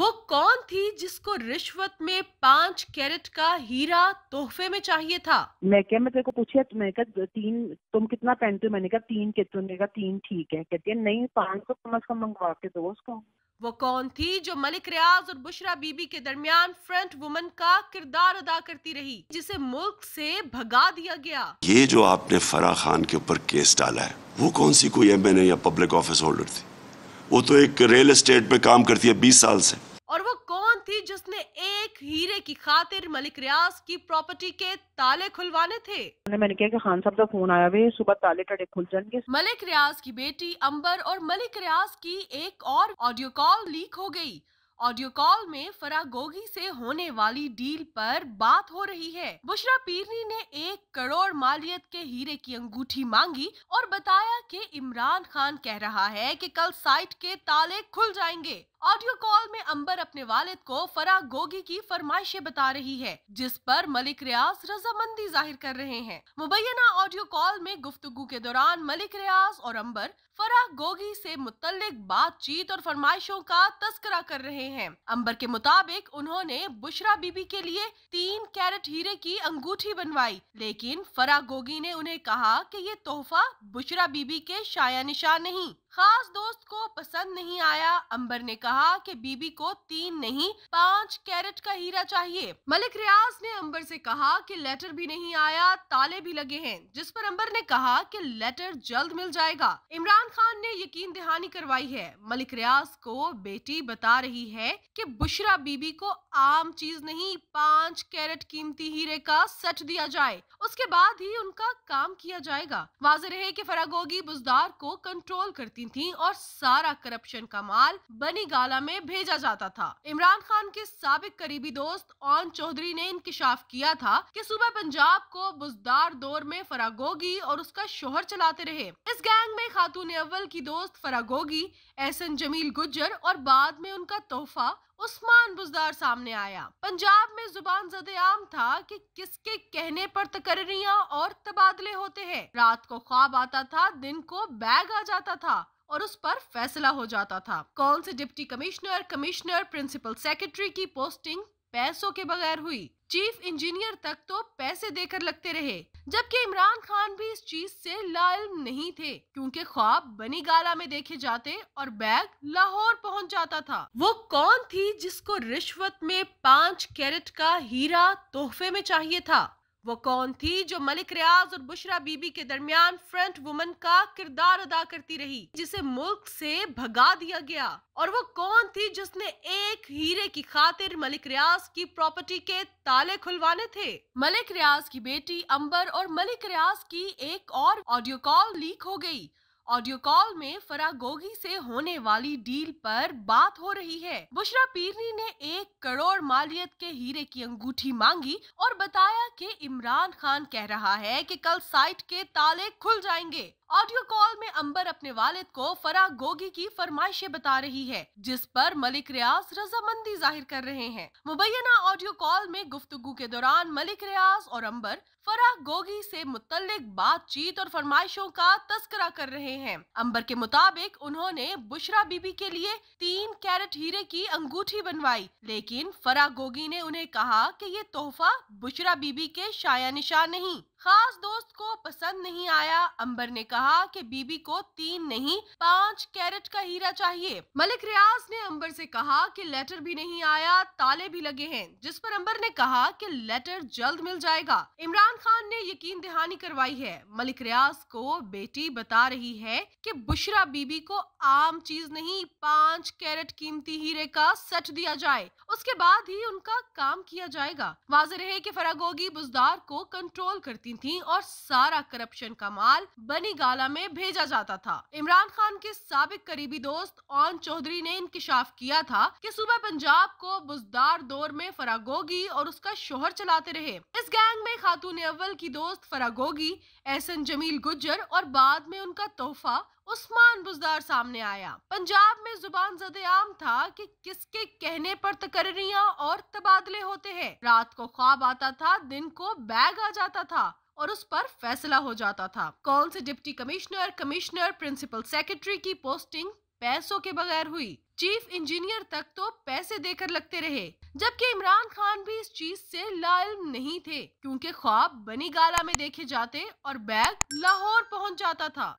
वो कौन थी जिसको रिश्वत में पाँच कैरेट का हीरा तोहफे में चाहिए था मैं क्या मैं तेरे को पूछिए मैंने कहा तीन तुम कितना पहनते हो मैंने कहा तीन के तुमने कहा तीन ठीक है कहती है नहीं पाँच सौ तो कम अज कम मंगवा के दो उसको वो कौन थी जो मलिक रियाज और बुशरा बीबी के दरमियान फ्रंट वुमन का किरदार अदा करती रही जिसे मुल्क से भगा दिया गया ये जो आपने फराह खान के ऊपर केस डाला है वो कौन सी कोई एम या पब्लिक ऑफिस होल्डर थी वो तो एक रियल एस्टेट पे काम करती है बीस साल से और वो कौन थी जिसने एक हीरे की खातिर मलिक रियाज की प्रॉपर्टी के ताले खुलवाने थे मैंने कहा कि खान साहब का फोन आया भी सुबह ताले टड़े खुल जाएंगे मलिक रियाज की बेटी अंबर और मलिक रियाज की एक और ऑडियो कॉल लीक हो गई ऑडियो कॉल में फरागोगी से होने वाली डील पर बात हो रही है बुशरा पीरनी ने एक करोड़ मालियत के हीरे की अंगूठी मांगी और बताया कि इमरान खान कह रहा है कि कल साइट के ताले खुल जाएंगे ऑडियो कॉल में अंबर अपने वालिद को फराग गोगी की फरमाइशें बता रही है जिस पर मलिक रियाज रजामंदी जाहिर कर रहे हैं मुबैना ऑडियो कॉल में गुफ्तगु के दौरान मलिक रियाज और अंबर फराग गोगी से मुतलक बातचीत और फरमाइशों का तस्करा कर रहे हैं अंबर के मुताबिक उन्होंने बुशरा बीबी के लिए तीन कैरेट हीरे की अंगूठी बनवाई लेकिन फराग गोगी ने उन्हें कहा कि ये तोहफा बुशरा बीबी के शाया निशान नहीं खास दोस्त को पसंद पसंद नहीं आया अंबर ने कहा कि बीबी को तीन नहीं पाँच कैरेट का हीरा चाहिए मलिक रियाज ने अंबर से कहा कि लेटर भी नहीं आया ताले भी लगे हैं जिस पर अंबर ने कहा कि लेटर जल्द मिल जाएगा इमरान खान ने यकीन दहानी करवाई है मलिक रियाज को बेटी बता रही है कि बुशरा बीबी को आम चीज नहीं पाँच कैरेट कीमती हीरे का सेट दिया जाए उसके बाद ही उनका काम किया जाएगा वाज रहे की फरागोगी बुजदार को कंट्रोल करती थी और सारा कर करप्शन का माल बनी गाला में भेजा जाता था इमरान खान के सबक करीबी दोस्त ओन चौधरी ने इंकशाफ किया था कि सूबा पंजाब को बुजदार दौर में फरागोगी और उसका शोहर चलाते रहे इस गैंग में खातून अव्वल की दोस्त फरागोगी एहसन जमील गुज्जर और बाद में उनका तोहफा उस्मान बुजदार सामने आया पंजाब में जुबान जद आम था कि किसके कहने पर तकरिया और तबादले होते हैं रात को ख्वाब आता था दिन को बैग आ जाता था और उस पर फैसला हो जाता था कौन से deputy commissioner commissioner principal secretary की पोस्टिंग पैसों के बगैर हुई चीफ इंजीनियर तक तो पैसे देकर लगते रहे जबकि इमरान खान भी इस चीज से लाल नहीं थे क्योंकि ख्वाब बनी गाला में देखे जाते और बैग लाहौर पहुंच जाता था वो कौन थी जिसको रिश्वत में पाँच कैरेट का हीरा तोहफे में चाहिए था वो कौन थी जो मलिक रियाज और बुशरा बीबी के दरमियान फ्रंट वुमन का किरदार अदा करती रही जिसे मुल्क से भगा दिया गया और वो कौन थी जिसने एक हीरे की खातिर मलिक रियाज की प्रॉपर्टी के ताले खुलवाने थे मलिक रियाज की बेटी अंबर और मलिक रियाज की एक और ऑडियो कॉल लीक हो गई ऑडियो कॉल में फरा गोगी से होने वाली डील पर बात हो रही है बुशरा पीरनी ने एक करोड़ मालियत के हीरे की अंगूठी मांगी और बताया कि इमरान खान कह रहा है कि कल साइट के ताले खुल जाएंगे ऑडियो कॉल में अंबर अपने वालिद को फरा गोगी की फरमाइशें बता रही है जिस पर मलिक रियाज रजामंदी जाहिर कर रहे हैं मुबैना ऑडियो कॉल में गुफ्तगु के दौरान मलिक रियाज और अंबर फरा गोगी से मुतलिक बातचीत और फरमाइशों का तस्करा कर रहे हैं हैं अंबर के मुताबिक उन्होंने बुशरा बीबी के लिए तीन कैरेट हीरे की अंगूठी बनवाई लेकिन फरा गोगी ने उन्हें कहा कि ये तोहफा बुशरा बीबी के शाया निशान नहीं खास दोस्त को पसंद नहीं आया अंबर ने कहा कि बीबी को तीन नहीं पाँच कैरेट का हीरा चाहिए मलिक रियाज ने अंबर से कहा कि लेटर भी नहीं आया ताले भी लगे हैं जिस पर अंबर ने कहा कि लेटर जल्द मिल जाएगा इमरान खान ने यकीन दहानी करवाई है मलिक रियाज को बेटी बता रही है कि बुशरा बीबी को आम चीज नहीं पाँच कैरेट कीमती हीरे का सेट दिया जाए उसके बाद ही उनका काम किया जाएगा वाज रहे की फरागोगी बुजदार को कंट्रोल करती देती थी और सारा करप्शन का माल बनी गाला में भेजा जाता था इमरान खान के सबक करीबी दोस्त ओन चौधरी ने इंकशाफ किया था कि सुबह पंजाब को बुजदार दौर में फरागोगी और उसका शोहर चलाते रहे इस गैंग में खातून अव्वल की दोस्त फरागोगी एहसन जमील गुज्जर और बाद में उनका तोहफा उस्मान बुजदार सामने आया पंजाब में जुबान जद आम था कि किसके कहने पर तकरिया और तबादले होते हैं रात को ख्वाब आता था दिन को बैग आ जाता था और उस पर फैसला हो जाता था कौन से deputy commissioner commissioner principal secretary की पोस्टिंग पैसों के बगैर हुई चीफ इंजीनियर तक तो पैसे देकर लगते रहे जबकि इमरान खान भी इस चीज से लाइल नहीं थे क्योंकि ख्वाब बनी गाला में देखे जाते और बैग लाहौर पहुंच जाता था